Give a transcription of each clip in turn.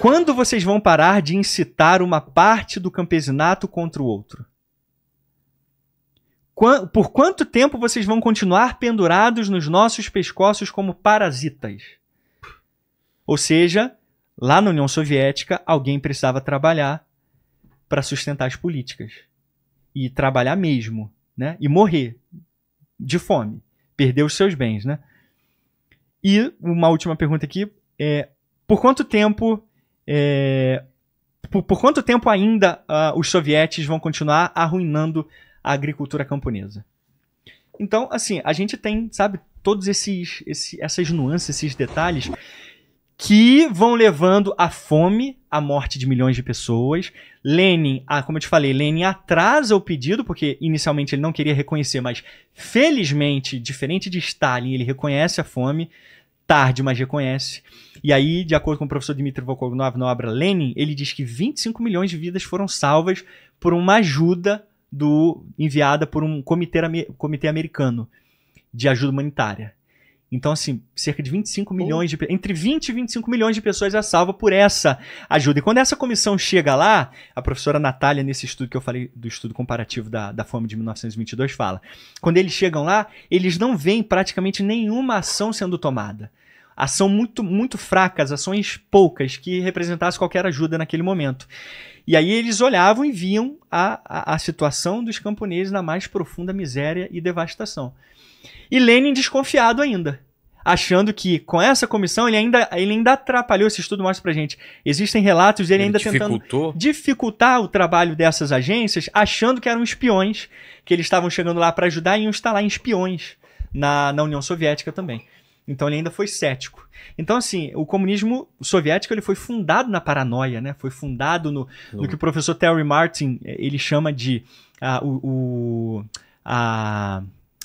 Quando vocês vão parar de incitar uma parte do campesinato contra o outro? Por quanto tempo vocês vão continuar pendurados nos nossos pescoços como parasitas? Ou seja, lá na União Soviética, alguém precisava trabalhar para sustentar as políticas. E trabalhar mesmo, né? E morrer de fome, perder os seus bens, né? E uma última pergunta aqui é por quanto tempo é, por, por, quanto tempo ainda uh, os sovietes vão continuar arruinando a agricultura camponesa? Então, assim, a gente tem, sabe, todos esses, esse, essas nuances, esses detalhes que vão levando à fome, à morte de milhões de pessoas. Lenin, ah, como eu te falei, Lenin atrasa o pedido, porque inicialmente ele não queria reconhecer, mas felizmente, diferente de Stalin, ele reconhece a fome tarde, mas reconhece. E aí, de acordo com o professor Dmitry Vokognov na obra Lenin, ele diz que 25 milhões de vidas foram salvas por uma ajuda do enviada por um comitê, comitê americano de ajuda humanitária. Então, assim, cerca de 25 milhões de entre 20 e 25 milhões de pessoas é salva por essa ajuda. E quando essa comissão chega lá, a professora Natália, nesse estudo que eu falei, do estudo comparativo da, da fome de 1922, fala: quando eles chegam lá, eles não veem praticamente nenhuma ação sendo tomada ação muito, muito fracas, ações poucas que representassem qualquer ajuda naquele momento. E aí eles olhavam e viam a, a, a situação dos camponeses na mais profunda miséria e devastação. E Lenin desconfiado ainda, achando que com essa comissão ele ainda, ele ainda atrapalhou, esse estudo mostra pra gente, existem relatos dele ele ainda tentando dificultar o trabalho dessas agências, achando que eram espiões, que eles estavam chegando lá para ajudar e iam instalar espiões na, na União Soviética também. Então ele ainda foi cético. Então, assim, o comunismo soviético ele foi fundado na paranoia, né? Foi fundado no, no que o professor Terry Martin eh, ele chama de uh, o, o, a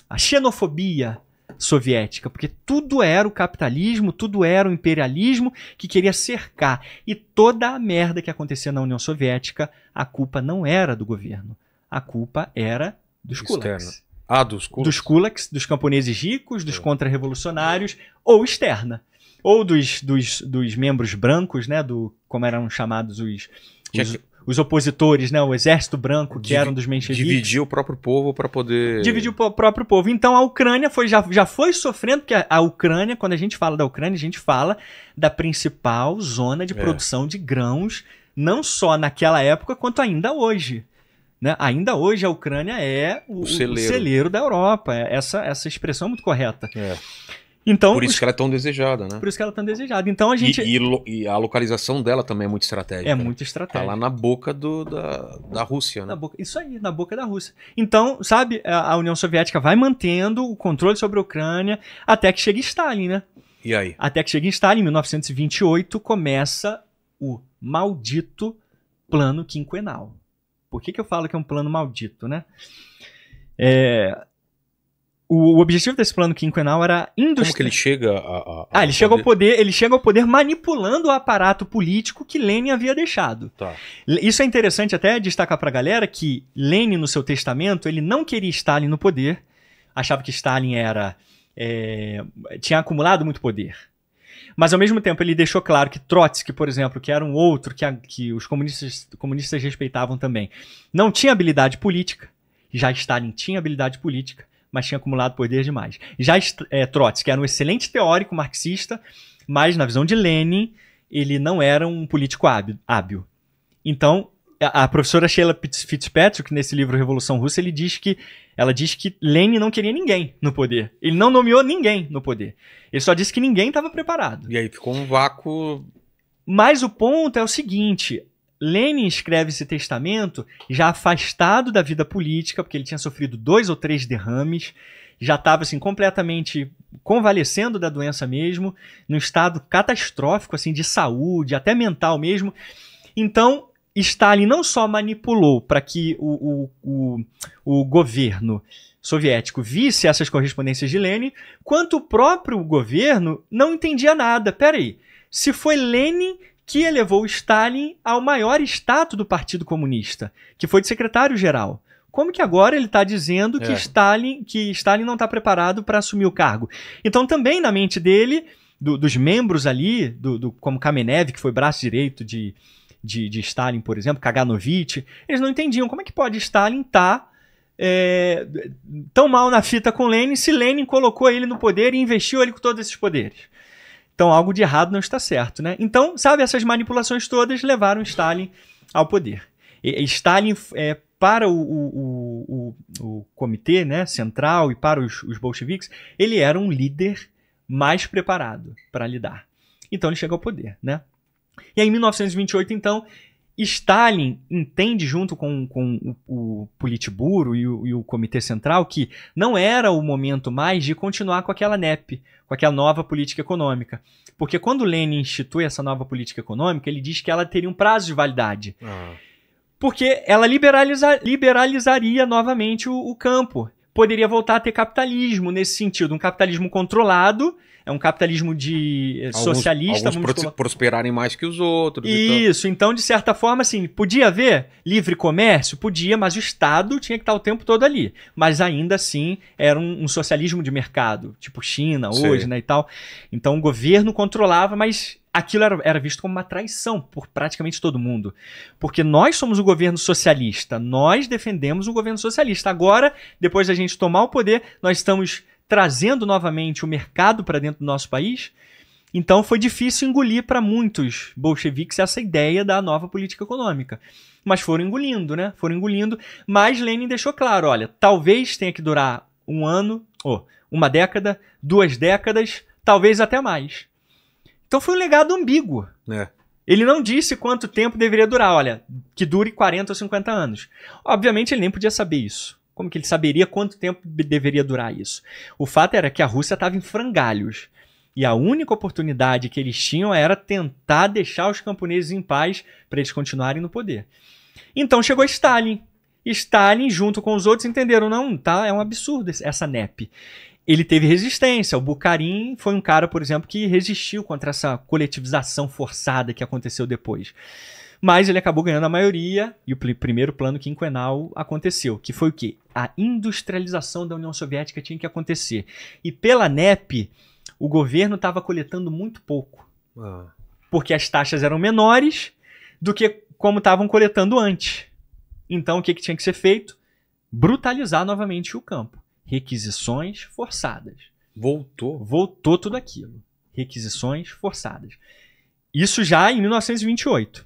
a xenofobia soviética, porque tudo era o capitalismo, tudo era o imperialismo que queria cercar. E toda a merda que acontecia na União Soviética, a culpa não era do governo, a culpa era dos kulaks. Ah, dos kulaks. Dos kulaks, dos camponeses ricos, dos é. contra-revolucionários, ou externa. Ou dos, dos, dos membros brancos, né, do, como eram chamados os, os os opositores, né, o exército branco que Divi dos mencheviques. Dividir o próprio povo para poder. Dividir o próprio povo. Então a Ucrânia foi, já, já foi sofrendo, porque a, a, Ucrânia, quando a gente fala da Ucrânia, a gente fala da principal zona de é. produção de grãos, não só naquela época, quanto ainda hoje. Né? Ainda hoje a Ucrânia é o, o, celeiro. o celeiro. da Europa. É, essa, essa expressão é muito correta. É. Então, por isso que ela é tão desejada, né? Por isso que ela é tão desejada. Então a gente. E, e, e a localização dela também é muito estratégica. É muito estratégica. Tá lá na boca do, da, da Rússia, né? Na boca, isso aí, na boca da Rússia. Então, sabe, a União Soviética vai mantendo o controle sobre a Ucrânia até que chegue Stalin, né? E aí? Até que chegue em Stalin, em 1928, começa o maldito Plano Quinquenal. Por que, que eu falo que é um plano maldito, né? É, o, o, objetivo desse plano quinquenal era industria. Como que ele chega a, a, ah, ele chega ao poder, ele chega ao poder manipulando o aparato político que Lenin havia deixado. Tá. Isso é interessante até destacar para a galera que Lenin no seu testamento ele não queria Stalin no poder, achava que Stalin era é, tinha acumulado muito poder. Mas ao mesmo tempo ele deixou claro que Trotsky, por exemplo, que era um outro que, a, que os comunistas, comunistas respeitavam também, não tinha habilidade política. Já Stalin tinha habilidade política mas tinha acumulado poder demais. Já é, Trotsky era um excelente teórico marxista, mas na visão de Lenin, ele não era um político hábil. Então, a professora Sheila Fitzpatrick, nesse livro Revolução Russa, ele diz que ela diz que Lenin não queria ninguém no poder. Ele não nomeou ninguém no poder. Ele só disse que ninguém estava preparado. E aí ficou um vácuo. Mas o ponto é o seguinte: Lenin escreve esse testamento já afastado da vida política, porque ele tinha sofrido dois ou três derrames, já estava assim completamente convalescendo da doença mesmo, num estado catastrófico assim de saúde, até mental mesmo. Então, Stalin não só manipulou para que o, o, o, o governo soviético visse essas correspondências de Lenin, quanto o próprio governo não entendia nada. Peraí, se foi Lenin que elevou Stalin ao maior status do Partido Comunista, que foi de secretário-geral. Como que agora ele está dizendo é. que, Stalin, que Stalin não está preparado para assumir o cargo? Então, também na mente dele, do, dos membros ali, do, do, como Kamenev, que foi braço direito de, de, de Stalin, por exemplo, Kaganovich, eles não entendiam como é que pode Stalin estar. Tá é, tão mal na fita com Lenin se Lenin colocou ele no poder e investiu ele com todos esses poderes. Então algo de errado não está certo, né? Então, sabe, essas manipulações todas levaram Stalin ao poder. E, Stalin, é, para o, o, o, o, comitê né, central e para os, os bolcheviques, ele era um líder mais preparado para lidar. Então ele chega ao poder, né? E aí, em 1928, então, Stalin entende, junto com, com o, o Politburo e o, e o, Comitê Central, que não era o momento mais de continuar com aquela NEP, com aquela nova política econômica. Porque quando Lenin institui essa nova política econômica, ele diz que ela teria um prazo de validade. Ah. Porque ela liberaliza, liberalizaria novamente o, o campo poderia voltar a ter capitalismo nesse sentido, um capitalismo controlado, é um capitalismo de eh, alguns, socialista, alguns prosperarem mais que os outros. Isso, então de certa forma assim, podia haver livre comércio, podia, mas o Estado tinha que estar o tempo todo ali. Mas ainda assim era um, um socialismo de mercado, tipo China hoje, Sim. né e tal. Então o governo controlava, mas aquilo era, era visto como uma traição por praticamente todo mundo. Porque nós somos o governo socialista, nós defendemos o governo socialista. Agora, depois da gente tomar o poder, nós estamos trazendo novamente o mercado para dentro do nosso país. Então foi difícil engolir para muitos bolcheviques essa ideia da nova política econômica. Mas foram engolindo, né? Foram engolindo. Mas Lenin deixou claro: olha, talvez tenha que durar um ano, ou uma década, duas décadas, talvez até mais. Então foi um legado ambíguo. É. Ele não disse quanto tempo deveria durar, olha, que dure 40 ou 50 anos. Obviamente ele nem podia saber isso. Como que ele saberia quanto tempo deveria durar isso? O fato era que a Rússia estava em frangalhos. E a única oportunidade que eles tinham era tentar deixar os camponeses em paz para eles continuarem no poder. Então chegou Stalin. Stalin, junto com os outros, entenderam: não, tá, é um absurdo essa NEP ele teve resistência. O Bucarim foi um cara, por exemplo, que resistiu contra essa coletivização forçada que aconteceu depois. Mas ele acabou ganhando a maioria e o primeiro plano quinquenal aconteceu, que foi o quê? A industrialização da União Soviética tinha que acontecer. E pela NEP, o governo estava coletando muito pouco. Ah. Porque as taxas eram menores do que como estavam coletando antes. Então, o que, que tinha que ser feito? Brutalizar novamente o campo requisições forçadas. Voltou? Voltou tudo aquilo. Requisições forçadas. Isso já em 1928.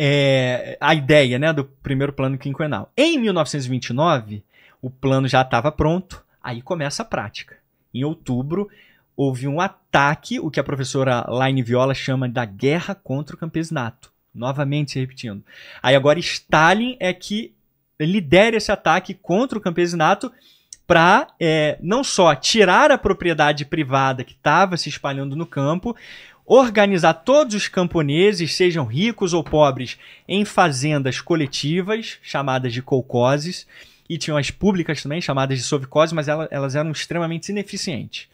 É, a ideia né, do primeiro plano quinquenal. Em 1929, o plano já estava pronto, aí começa a prática. Em outubro, houve um ataque, o que a professora Laine Viola chama da guerra contra o campesinato. Novamente repetindo. Aí agora Stalin é que lidera esse ataque contra o campesinato para é, não só tirar a propriedade privada que estava se espalhando no campo, organizar todos os camponeses, sejam ricos ou pobres, em fazendas coletivas, chamadas de colcoses, e tinham as públicas também, chamadas de sovicoses, mas elas, elas eram extremamente ineficientes.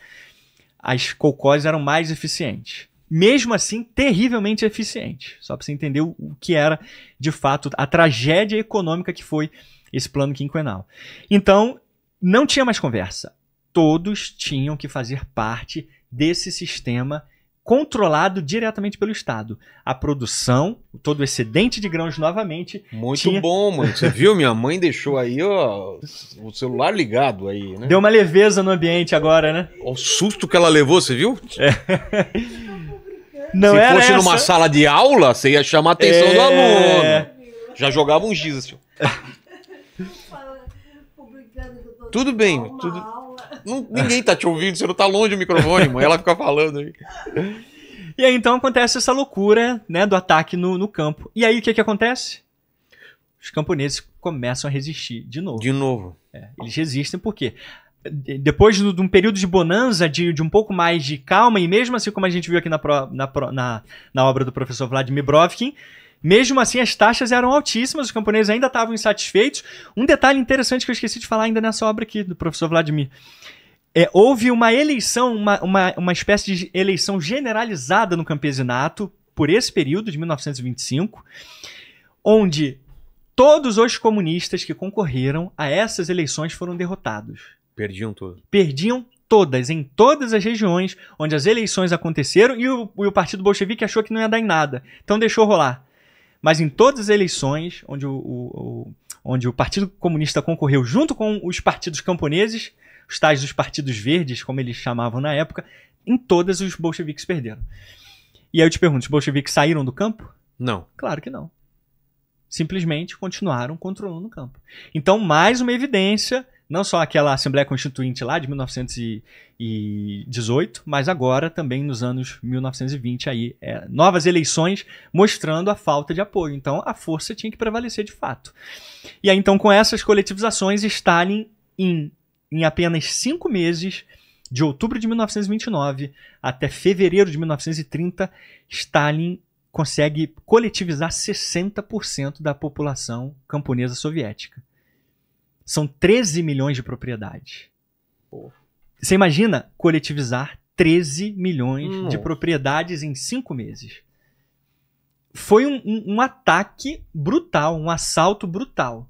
As colcoses eram mais eficientes. Mesmo assim, terrivelmente eficientes. Só para você entender o, o que era, de fato, a tragédia econômica que foi esse plano quinquenal. Então, não tinha mais conversa. Todos tinham que fazer parte desse sistema controlado diretamente pelo Estado. A produção, todo o excedente de grãos novamente. Muito tinha... bom, mano. Você viu? Minha mãe deixou aí ó, o celular ligado aí, né? Deu uma leveza no ambiente agora, né? O susto que ela levou, você viu? É. Não Se fosse essa. numa sala de aula, você ia chamar a atenção é... do aluno. Já jogava um giz assim. Tudo bem. tudo... Aula. Não, ninguém tá te ouvindo, você não tá longe do microfone, mãe. Ela fica falando aí. E aí então acontece essa loucura, né, do ataque no, no campo. E aí o que que acontece? Os camponeses começam a resistir de novo. De novo. É, eles resistem porque depois de um período de bonança, de, de, um pouco mais de calma, e mesmo assim, como a gente viu aqui na, pro, na, na, na obra do professor Vladimir Brovkin, mesmo assim, as taxas eram altíssimas, os camponeses ainda estavam insatisfeitos. Um detalhe interessante que eu esqueci de falar ainda nessa obra aqui, do professor Vladimir. É, houve uma eleição, uma, uma, uma espécie de eleição generalizada no campesinato por esse período, de 1925, onde todos os comunistas que concorreram a essas eleições foram derrotados. Perdiam tudo. Perdiam todas, em todas as regiões onde as eleições aconteceram e o, e o Partido Bolchevique achou que não ia dar em nada. Então deixou rolar mas em todas as eleições onde o, o, o onde o Partido Comunista concorreu junto com os partidos camponeses, os tais dos partidos verdes, como eles chamavam na época, em todas os bolcheviques perderam. E aí eu te pergunto, os bolcheviques saíram do campo? Não. Claro que não. Simplesmente continuaram controlando o campo. Então, mais uma evidência não só aquela Assembleia Constituinte lá de 1918, mas agora também nos anos 1920 aí, é, novas eleições mostrando a falta de apoio. Então a força tinha que prevalecer de fato. E aí então com essas coletivizações, Stalin em, em apenas cinco meses, de outubro de 1929 até fevereiro de 1930, Stalin consegue coletivizar 60% da população camponesa soviética. São 13 milhões de propriedades. Você imagina coletivizar 13 milhões de propriedades em cinco meses. Foi um, um, um, ataque brutal, um assalto brutal.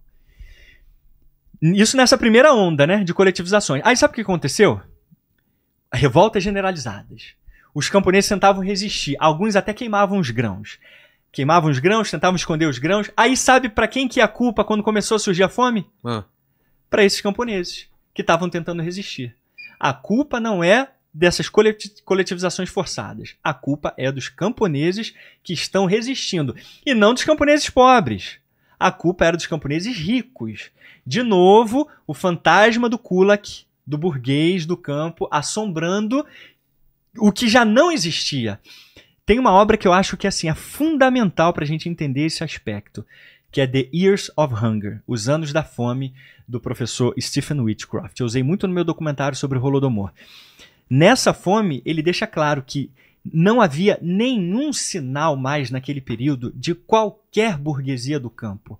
Isso nessa primeira onda, né, de coletivizações. Aí sabe o que aconteceu? Revoltas generalizadas. Os camponeses tentavam resistir, alguns até queimavam os grãos. Queimavam os grãos, tentavam esconder os grãos. Aí sabe para quem que é a culpa quando começou a surgir a fome? Ah para esses camponeses que estavam tentando resistir. A culpa não é dessas coletivizações forçadas. A culpa é dos camponeses que estão resistindo e não dos camponeses pobres. A culpa era dos camponeses ricos. De novo, o fantasma do kulak, do burguês do campo, assombrando o que já não existia. Tem uma obra que eu acho que é, assim é fundamental para a gente entender esse aspecto, que é The Years of Hunger, Os Anos da Fome, do professor Stephen Whitcroft. Eu usei muito no meu documentário sobre o Holodomor. Nessa fome, ele deixa claro que não havia nenhum sinal mais naquele período de qualquer burguesia do campo.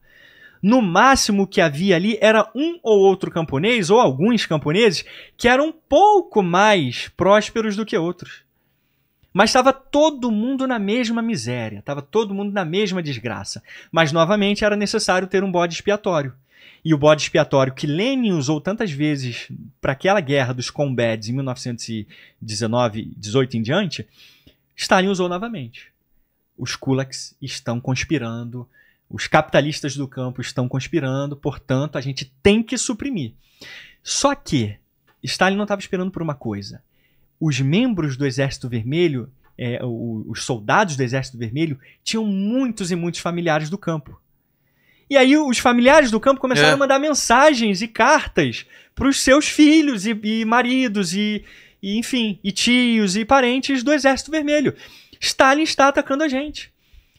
No máximo que havia ali era um ou outro camponês, ou alguns camponeses, que eram um pouco mais prósperos do que outros. Mas estava todo mundo na mesma miséria, estava todo mundo na mesma desgraça. Mas novamente era necessário ter um bode expiatório. E o bode expiatório que Lenin usou tantas vezes para aquela guerra dos combats em 1919, 18 em diante, Stalin usou novamente. Os kulaks estão conspirando, os capitalistas do campo estão conspirando, portanto, a gente tem que suprimir. Só que Stalin não estava esperando por uma coisa os membros do Exército Vermelho, é, os soldados do Exército Vermelho, tinham muitos e muitos familiares do campo. E aí os familiares do campo começaram é. a mandar mensagens e cartas para os seus filhos e, e maridos e, e, enfim, e tios e parentes do Exército Vermelho. Stalin está atacando a gente.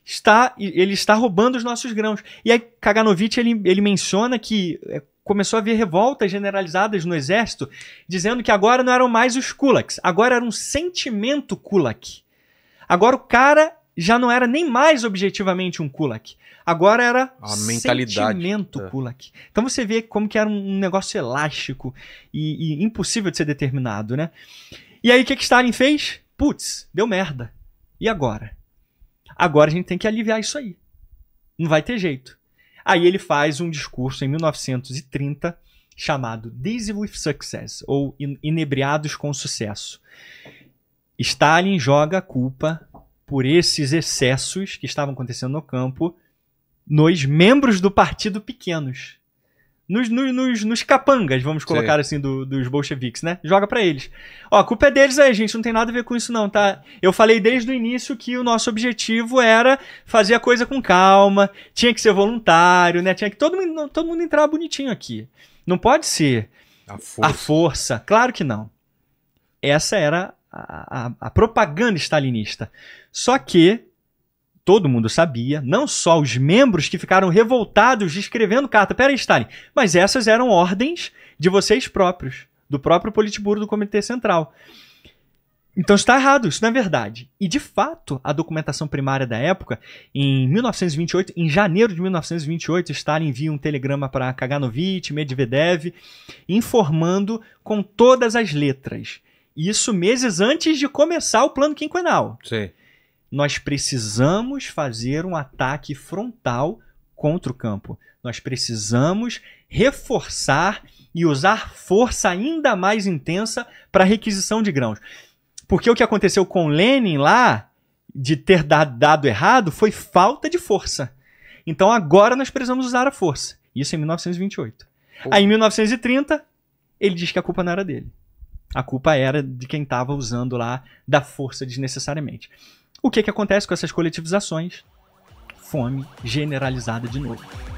Está, ele está roubando os nossos grãos. E aí Kaganovich ele, ele menciona que é, começou a haver revoltas generalizadas no exército, dizendo que agora não eram mais os kulaks, agora era um sentimento kulak. Agora o cara já não era nem mais objetivamente um kulak. Agora era a mentalidade. sentimento é. kulak. Então você vê como que era um negócio elástico e, e impossível de ser determinado, né? E aí o que, que Stalin fez? Putz, deu merda. E agora? Agora a gente tem que aliviar isso aí. Não vai ter jeito. Aí ele faz um discurso em 1930 chamado Dizzy with Success, ou Inebriados com Sucesso. Stalin joga a culpa por esses excessos que estavam acontecendo no campo nos membros do partido pequenos. Nos, nos, nos, capangas, vamos colocar Sim. assim, do, dos bolcheviques, né? Joga para eles. Ó, a culpa é deles aí, gente, não tem nada a ver com isso não, tá? Eu falei desde o início que o nosso objetivo era fazer a coisa com calma, tinha que ser voluntário, né? Tinha que todo mundo, todo mundo entrar bonitinho aqui. Não pode ser a força. A força. Claro que não. Essa era a, a, a propaganda stalinista. Só que todo mundo sabia, não só os membros que ficaram revoltados escrevendo carta. peraí, Stalin, mas essas eram ordens de vocês próprios, do próprio Politburo do Comitê Central. Então está errado, isso não é verdade. E de fato, a documentação primária da época, em 1928, em janeiro de 1928, Stalin envia um telegrama para Kaganovich, Medvedev, informando com todas as letras. Isso meses antes de começar o plano quinquenal. Sim nós precisamos fazer um ataque frontal contra o campo. Nós precisamos reforçar e usar força ainda mais intensa para requisição de grãos. Porque o que aconteceu com Lenin lá, de ter dado errado, foi falta de força. Então agora nós precisamos usar a força. Isso em 1928. Aí em 1930, ele diz que a culpa não era dele. A culpa era de quem estava usando lá da força desnecessariamente. O que, que acontece com essas coletivizações? Fome generalizada de novo.